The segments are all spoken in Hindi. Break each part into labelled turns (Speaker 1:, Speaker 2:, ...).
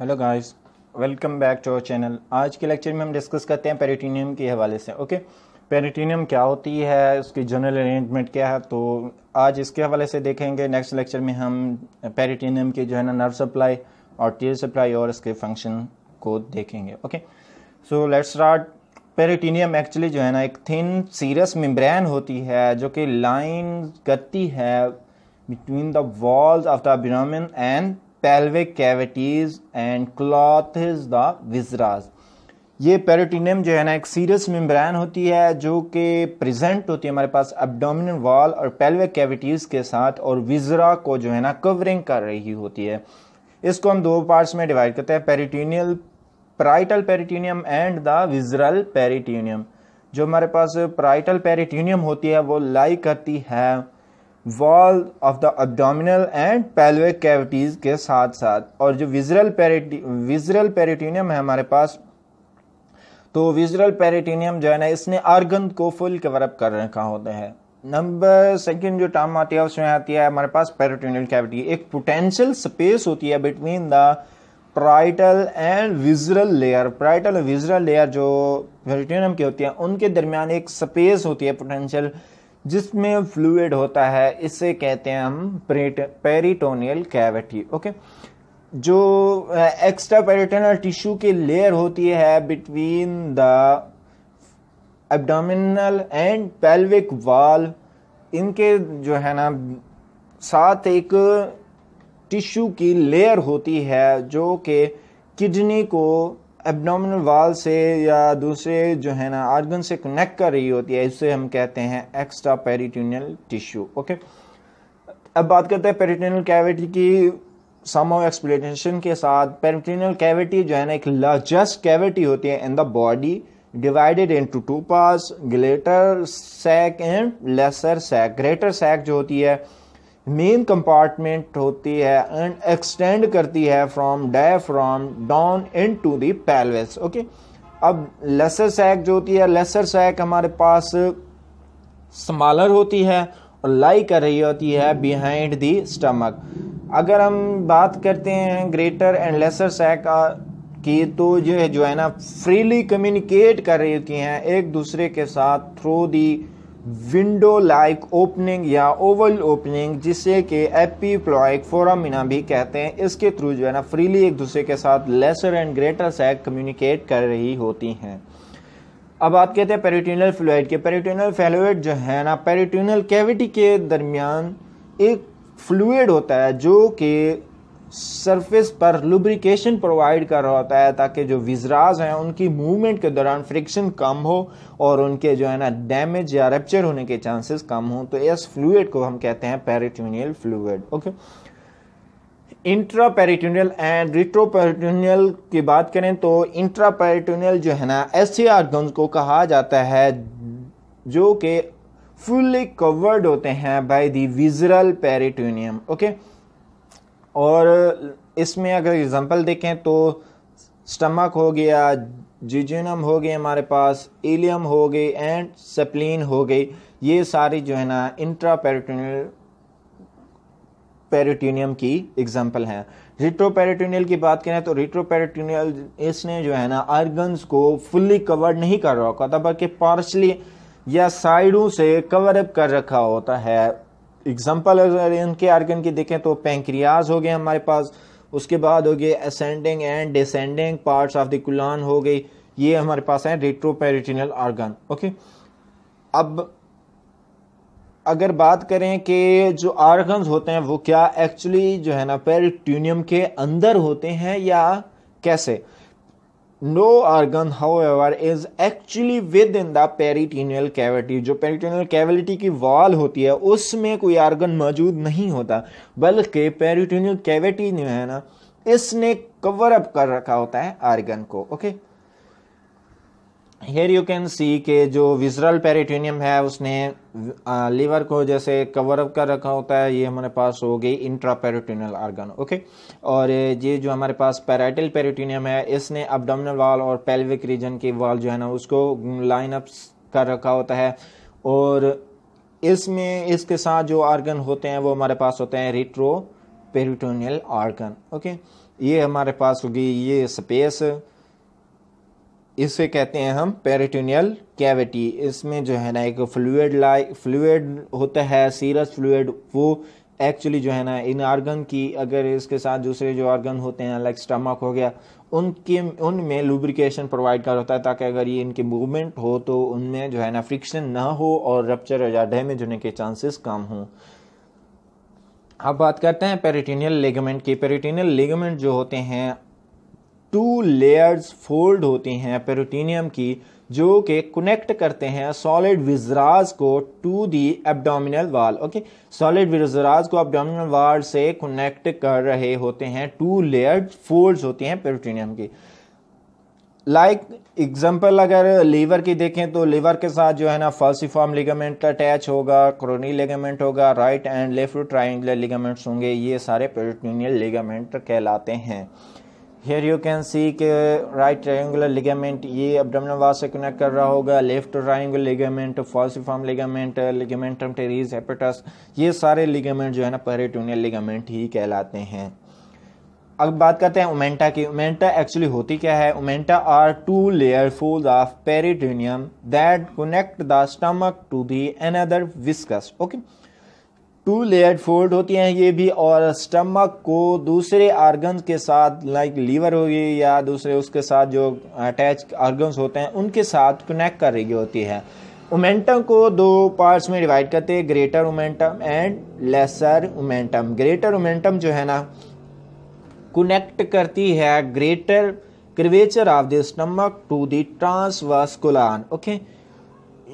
Speaker 1: Hello guys welcome back to our channel आज के लेक्चर में हम डिस्कस करते हैं पेरिटिनियम के हवाले से ओके पेरिटिनियम क्या होती है उसकी जनरल अरेंजमेंट क्या है तो आज इसके हवाले से देखेंगे नेक्स्ट लेक्चर में हम पेरिटिनियम की जो है ना नर्व सप्लाई और टीयर सप्लाई और इसके फंक्शन को देखेंगे okay so let's start peritoneum actually जो है ना एक थिन सीरस मेम्ब्रेन होती है जो कि लाइन करती है between the walls of the abdomen and pelvic and clothes clothes the viscera ये पेरोटिनियम जो है ना एक सीरियस मेम्ब्रेन होती है जो कि प्रेजेंट होती है हमारे पास एब्डोमिनल वॉल और पेल्विक कैविटीज़ के साथ और विजरा को जो है ना कवरिंग कर रही होती है इसको हम दो पार्ट्स में डिवाइड करते हैं peritoneal parietal peritoneum and the visceral peritoneum जो हमारे पास प्राइटल पेरिटिनियम होती है वो लाई करती है wall of the abdominal and pelvic cavities के साथ साथ और जो विजरल पेरेटी विजरल पेरेटिनियम है हमारे पास तो विजरल पेरेटिनियम जो है ना इसने आर्गन को फुल कवरअप कर रखा होता है नंबर सेकंड जो टर्म आती है उसमें आती है हमारे पास पेरेटोनियल कैविटी एक पोटेंशियल स्पेस होती है between the parietal and visceral layer parietal visceral layer जो पेरेटोनियम की होती है उनके दरमियान एक स्पेस होती है पोटेंशियल जिसमें फ्लूड होता है इसे कहते हैं हम पेरिटोनियल कैविटी ओके जो एक्स्ट्रा पेरिटोनल टिश्यू की लेयर होती है between the abdominal and pelvic wall इनके जो है ना साथ एक टिश्यू की लेयर होती है जो कि किडनी को एबडामिनल वाल से या दूसरे जो है ना आर्गन से कनेक्ट कर रही होती है इसे हम कहते हैं एक्स्ट्रा पेरिटोनियल टिश्यू ओके अब बात करते हैं पेरिटोनियल कैविटी की समो एक्सप्लेनेशन के साथ पेरिटोनियल कैविटी जो है ना एक लार्जेस्ट कैविटी होती है in the body divided into two parts greater sac and lesser sac greater sac जो होती है मेन कंपार्टमेंट होती है एंड एक्सटेंड करती है from diaphragm down into the pelvis okay अब लेसर सैक जो होती है लेसर सैक हमारे पास स्मॉलर होती है और लाई कर रही होती है बिहाइंड दी स्टमक अगर हम बात करते हैं ग्रेटर एंड लेसर सैक की तो ये जो है ना फ्रीली कम्युनिकेट कर रही होती हैं एक दूसरे के साथ through the window like opening या ओवल ओपनिंग जिसे कि एपी प्लॉक फोरामिना भी कहते हैं इसके थ्रू जो है ना फ्रीली एक दूसरे के साथ lesser and greater sac communicate कर रही होती हैं अब आप कहते हैं पेरिटोनल फ्लूड के पेरिटोनल फ्लूड जो है ना पेरिटोनल कैविटी के दरमियान एक फ्लूड होता है जो कि सरफेस पर लुब्रिकेशन प्रोवाइड कर रहा होता है ताकि जो विजराज हैं उनकी मूवमेंट के दौरान फ्रिक्शन कम हो और उनके जो है ना डैमेज या रेप्चर होने के चांसेस कम हो तो इस फ्लूड को हम कहते हैं peritoneal fluid okay intra and retroperitoneal की बात करें तो इंट्रा जो है ना एस सी को कहा जाता है जो कि फुल्ली कवर्ड होते हैं by the visceral peritoneum okay okay? और इसमें अगर एग्ज़ाम्पल देखें तो स्टमक हो गया जिजिनम हो गए हमारे पास एलियम हो गई एंड सेप्लिन हो गई ये सारी जो है ना इंट्रा पेरिटोनियल पेरिटोनियम की एग्जाम्पल हैं रिट्रोपेरिटोनियल की बात करें तो रिट्रोपेरिटोनियल इसने जो है ना आर्गन्स को फुल्ली कवर नहीं कर रखा होता बल्कि पार्शली या साइडों से कवर अप कर रखा होता है एग्जांपल अगर इनके आर्गन की देखें तो पेंक्रियाज हो गए हमारे पास उसके बाद हो गए ascending and descending parts of the colon हो गई ये हमारे पास है रेट्रोपेरिटिनल आर्गन ओके अब अगर बात करें कि जो ऑर्गन होते हैं वो क्या एक्चुअली जो है ना पेरिट्यूनियम के अंदर होते हैं या कैसे no organ however is actually within the peritoneal cavity जो peritoneal cavity की वॉल होती है उसमें कोई organ मौजूद नहीं होता बल्कि peritoneal cavity जो है ना इसने कवर अप कर रखा होता है आर्गन को okay okay? Here you can see के जो विजरल पेरिटोनियम है उसने लीवर को जैसे कवर अप कर रखा होता है ये हमारे पास हो गई इंट्रा पेरिटोनियल आर्गन ओके और ये जो हमारे पास पैराइटल पेरिटोनियम है इसने अबडोमिनल वाल और पेल्विक रीजन की वाल जो है ना उसको लाइन अप कर रखा होता है और इसमें इसके साथ जो आर्गन होते हैं वो हमारे पास होते हैं रिट्रो पेरिटोनियल आर्गन ओके ये हमारे पास होगी ये स्पेस इसे कहते हैं हम पेरिटोनियल कैविटी इसमें जो है ना एक फ्लूड लाइक फ्लूड होता है सीरस फ्लूड वो एक्चुअली जो है ना इन आर्गन की अगर इसके साथ दूसरे जो आर्गन होते हैं लाइक स्टमक हो गया उनके उनमें लुब्रिकेशन प्रोवाइड कर होता है ताकि अगर ये इनकी मूवमेंट हो तो उनमें जो है ना फ्रिक्शन ना हो और रप्चर या डैमेज होने के चांसेस कम हों अब बात करते हैं पेरिटिनियल लेगमेंट की पेरिटिनियल लेगमेंट जो होते हैं टू लेयर्स फोल्ड होती हैं पेरोटीनियम की जो कि कनेक्ट करते हैं सॉलिड विजराज को to the abdominal wall okay solid viscera को एब्डोमिनल वाल से कनेक्ट कर रहे होते हैं टू लेयर फोल्ड्स होती हैं पेरोटीनियम की लाइक like, एग्जांपल अगर लीवर की देखें तो लीवर के साथ जो है ना फॉल्सिफॉर्म लिगामेंट अटैच होगा क्रोनी लिगामेंट होगा right and left triangular ligaments होंगे ये सारे पेरोटीनियल लिगामेंट कहलाते हैं हेयर यू कैन सी के राइट ट्राइंगुलर लिगामेंट ये अब्डोमिनल वाल से कनेक्ट कर रहा होगा left triangular ligament falciform ligament ligamentum teres hepatis ये सारे लिगामेंट जो है ना पेरिटोनियल लिगामेंट ही कहलाते हैं अब बात करते हैं ओमेंटा की ओमेंटा एक्चुअली होती क्या है omenta are two layer fold of peritoneum that connect the stomach to the another viscus okay two layered fold होती हैं ये भी और स्टमक को दूसरे आर्गन्स के साथ लाइक लीवर होगी या दूसरे उसके साथ जो अटैच ऑर्गन्स होते हैं उनके साथ कनेक्ट कर रही होती है ओमेंटम को दो पार्ट्स में डिवाइड करते हैं greater omentum and lesser omentum greater omentum जो है ना कनेक्ट करती है greater curvature of the stomach to the transverse okay okay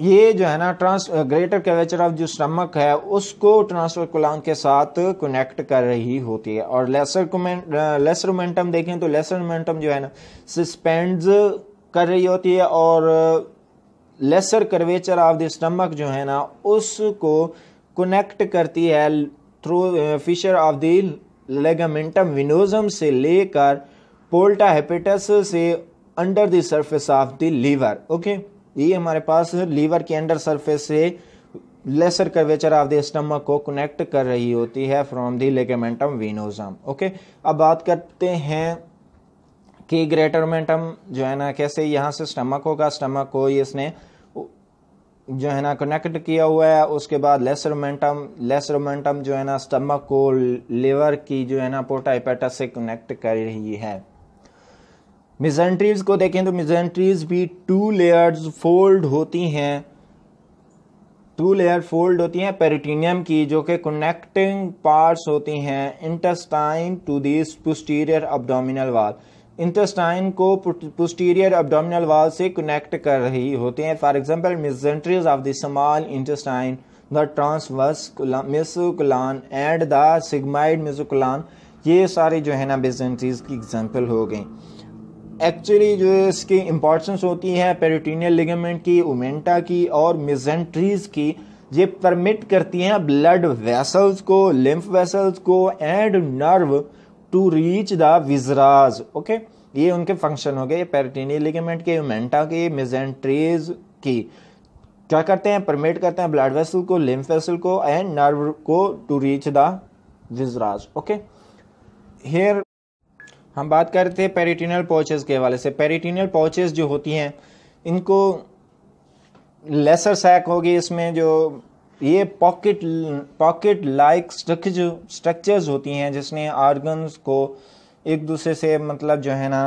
Speaker 1: ये जो है ना ट्रांस ग्रेटर कैवेचर ऑफ जो स्टमक है उसको ट्रांसफर कुलांग के साथ कनेक्ट कर रही होती है और लेसर लेसर मोमेंटम देखें तो लेसर मोमेंटम जो है ना सस्पेंड कर रही होती है और lesser curvature of the stomach जो है ना उसको कनेक्ट करती है through fissure of the ligamentum venosum से लेकर पोल्टा हेपेटस से under the surface of the liver okay ये हमारे पास लीवर के अंडर सरफेस से lesser curvature of the stomach को कनेक्ट कर रही होती है फ्रॉम दी लेकेमेंटम वीनोजम ओके अब बात करते हैं कि ग्रेटरमेंटम जो है ना कैसे यहाँ से स्टमक होगा स्टमक को इसने जो है ना कनेक्ट किया हुआ है उसके बाद लेसर मेंटम जो है ना स्टमक को लिवर की जो है ना पोटाइपेटस से कनेक्ट कर रही है मिजेंट्रीज को देखें तो मिजेंट्रीज भी टू लेयर्स फोल्ड होती हैं टू लेयर फोल्ड होती हैं पेरिटीनियम की जो कि कनेक्टिंग पार्ट्स होती हैं intestine to this posterior abdominal wall intestine को पोस्टीरियर अब्डोमिनल वाल से कनेक्ट कर रही होती हैं for example mesenteries of the small intestine the transverse mesocolon and the sigmoid mesocolon ये सारे जो है ना मिजेंट्रीज की एग्जाम्पल हो गई एक्चुअली जो इसकी इंपॉर्टेंस होती है पेरिटीनियल लिगामेंट की ओमेंटा की और मिजेंट्रीज की ये परमिट करती हैं ब्लड वेसल्स को लिम्फ वेसल्स को and nerve to reach the viscera okay ये उनके फंक्शन हो गए पेरिटीनियल लिगामेंट के ओमेंटा के मिजेंट्रीज की क्या करते हैं परमिट करते हैं ब्लड वेसल को लिम्फ वेसल को एंड नर्व को to reach the viscera okay here हम बात करते हैं पेरिटिनल पोचेज़ के हवाले से पेरिटिनल पोचेज़ जो होती हैं इनको लेसर सैक होगी इसमें जो ये pocket pocket like structure structures होती हैं जिसने आर्गन्स को एक दूसरे से मतलब जो है ना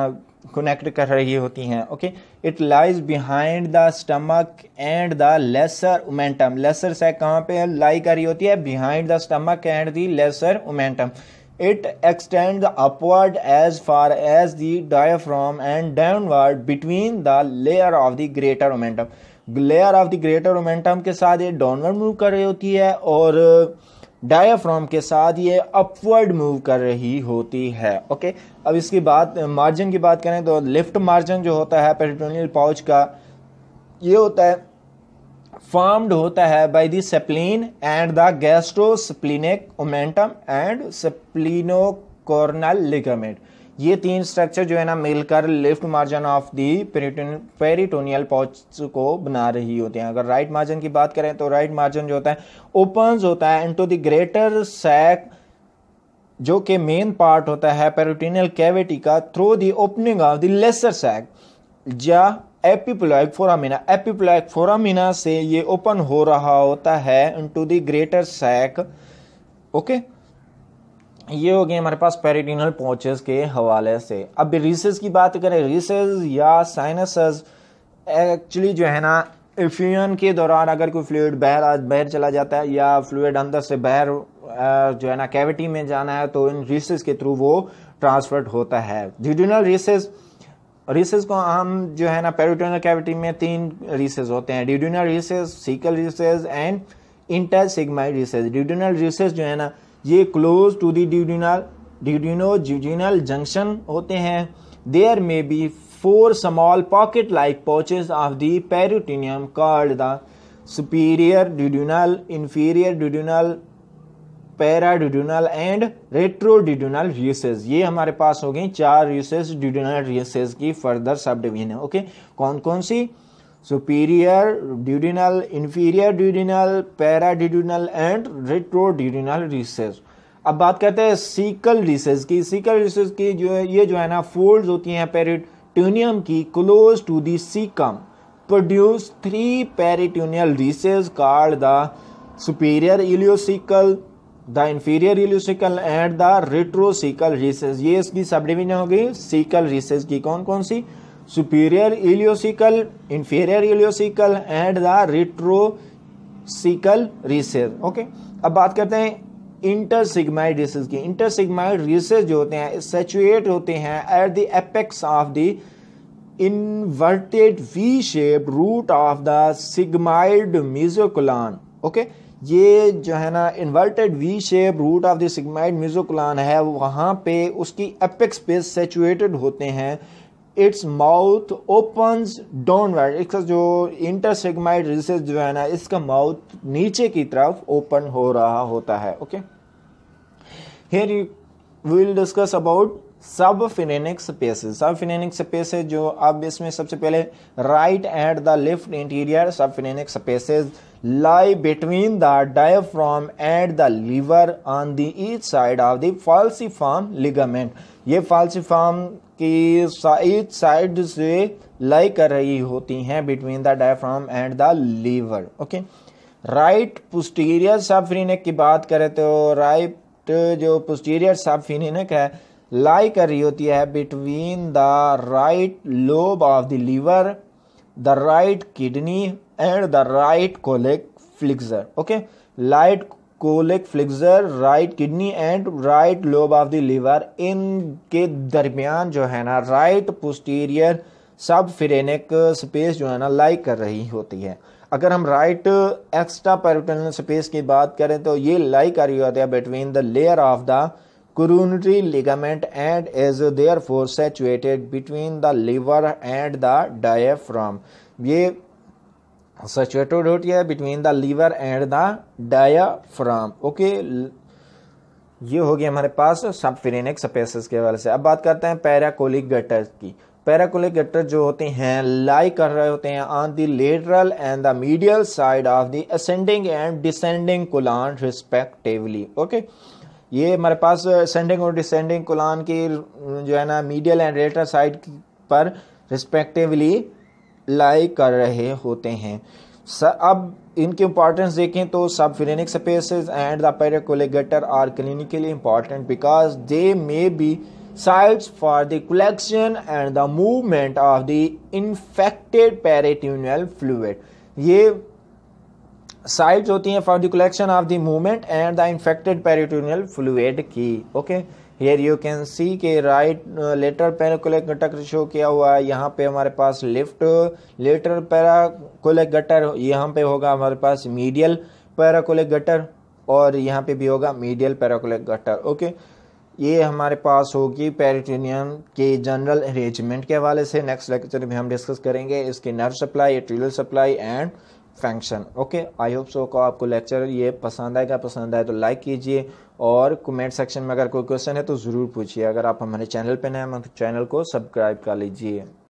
Speaker 1: कनेक्ट कर रही होती हैं okay it lies behind the stomach and the lesser omentum lesser sac कहाँ पे लाई कर रही होती है behind the stomach and the lesser omentum It extends upward as far as the diaphragm and downward between the layer of the greater momentum. Layer of the greater momentum के साथ ये डाउनवर्ड मूव कर रही होती है और डायाफ्राम uh, के साथ ये अपवर्ड मूव कर रही होती है ओके अब इसकी बात मार्जिन की बात करें तो लिफ्ट मार्जिन जो होता है पेरिटोनियल पाउच का ये होता है फॉर्म्ड होता है by the spleen and the gastrosplenic omentum and splenorenal ligament ये तीन स्ट्रक्चर जो है ना मिलकर left margin of the peritoneal pouch को बना रही होती है अगर राइट मार्जिन की बात करें तो राइट मार्जिन जो होता है ओपन होता है इनटू द ग्रेटर सैक जो कि मेन पार्ट होता है पेरिटोनियल कैविटी का through the opening of the lesser sac या एपीप्लॉयक फोरामिना एपीप्लॉयक फोरामिना से ये ओपन हो रहा होता है into the greater sac okay ये हो गए हमारे पास पेरिटिनल पोचेस के हवाले से अब रिसेस की बात करें रिसेस या साइनस एक्चुअली जो है ना इफ्यूजन के दौरान अगर कोई फ्लूड बाहर बाहर चला जाता है या फ्लूड अंदर से बाहर जो है ना कैविटी में जाना है तो इन रिसेस के थ्रू वो ट्रांसफर्ड होता है जिडिनल रिसेस रिसेस को हम जो है ना पेरिटोनल कैविटी में तीन रिसेस होते हैं duodenal recess caecal recess and intersigmoid recess duodenal recess जो है ना ये close to the duodenal duodeno duodenojejunal junction होते हैं there may be four small pocket like pouches of the peritoneum called the superior duodenal inferior duodenal paraduodenal and retroduodenal recesses ये हमारे पास हो गई चार रियसेज डिडोनल रियसेज की फर्दर सब डिवीजन है ओके कौन कौन सी superior duodenal inferior duodenal paraduodenal and retroduodenal recesses अब बात करते हैं सीकल रिसेज की सीकल रिसेज की जो है ये जो है ना फोल्ड्स होती हैं पेरिट्यूनियम की close to the caecum produce three peritoneal recesses called the superior ileocaecal the inferior ileocaecal and the retrocaecal recess ये इसकी सब डिविजन हो गई सीकल रिसेस की कौन कौन सी superior ileocaecal inferior ileocaecal and the retrocaecal recess okay अब बात करते हैं इंटरसिग्माइड रिसेस की इंटरसिग्माइड रिसेस जो होते हैं सेचुएट होते हैं at the apex of the inverted V shape root of the sigmoid mesocolon okay okay? ये जो है ना inverted V shape root of the sigmoid mesocolon है वहाँ पे उसकी एपिक्स पे सेचुएटेड होते हैं इट्स माउथ ओपन्स डाउनवर्ड इसका जो इंटर इंटरसेगमाइड रिसेस जो है ना इसका माउथ नीचे की तरफ ओपन हो रहा होता है okay here you will discuss about subphrenic space सब फिनेनिक स्पेसेस जो अब इसमें सबसे पहले right and the left interior subphrenic spaces lie between the diaphragm and the liver on the each side of the falciform ligament ये फाल्सिफार्म की ईच साइड से लाई कर रही होती हैं between the diaphragm and the liver okay right posterior subphrenic की बात करें तो राइट जो पोस्टीरियर सब फिनेनिक है लाई कर रही होती है between the right lobe of the liver the right kidney and the right colic flexure okay light colic flexure right kidney and right lobe of the liver इनके दरमियान जो है ना राइट पोस्टीरियर सब फिरेनिक स्पेस जो है ना लाई कर रही होती है अगर हम राइट एक्स्ट्रा पेरिटोनियल स्पेस की बात करें तो ये लाई कर रही होती है between the layer of the coronary ligament and is therefore situated between the liver and the diaphragm ये सचुएटेड होती है between the liver and the diaphragm okay ये हो गया हमारे पास सबफिनेनिक स्पेसिस के वाले से अब बात करते हैं पैराकोलिक गटर की पैराकोलिक गटर जो होते हैं लाई कर रहे होते हैं on the lateral and the medial side of the ascending and descending colon respectively okay okay? ये हमारे पास सेंडिंग और डिसेंडिंग कुलान की जो है ना मीडियल एंड रेटर साइड पर रिस्पेक्टिवली लाई कर रहे होते हैं अब इनकी इंपॉर्टेंस देखें तो subphrenic spaces and the are clinically important because they may be sites for the collection and the movement of the infected peritoneal fluid ये साइट्स होती हैं for the collection of the movement and the infected peritoneal fluid की okay here you can see के right lateral paracolic gutter show किया हुआ है यहाँ पे हमारे पास लेफ्ट लेटर पैराकोलिक गटर यहाँ पे होगा हमारे पास मीडियल पैराकोलिक गटर और यहाँ पे भी होगा मीडियल पैराकोलिक गटर ओके ये हमारे पास होगी पेरिटोनियम के जनरल अरेंजमेंट के हवाले से नेक्स्ट लेक्चर में हम डिस्कस करेंगे इसके nerve supply arterial supply and function okay I hope so को आपको लेक्चर ये पसंद आएगा पसंद आए तो लाइक कीजिए और कमेंट सेक्शन में अगर कोई क्वेश्चन है तो ज़रूर पूछिए अगर आप हमारे चैनल पर नए हैं तो चैनल को सब्सक्राइब कर लीजिए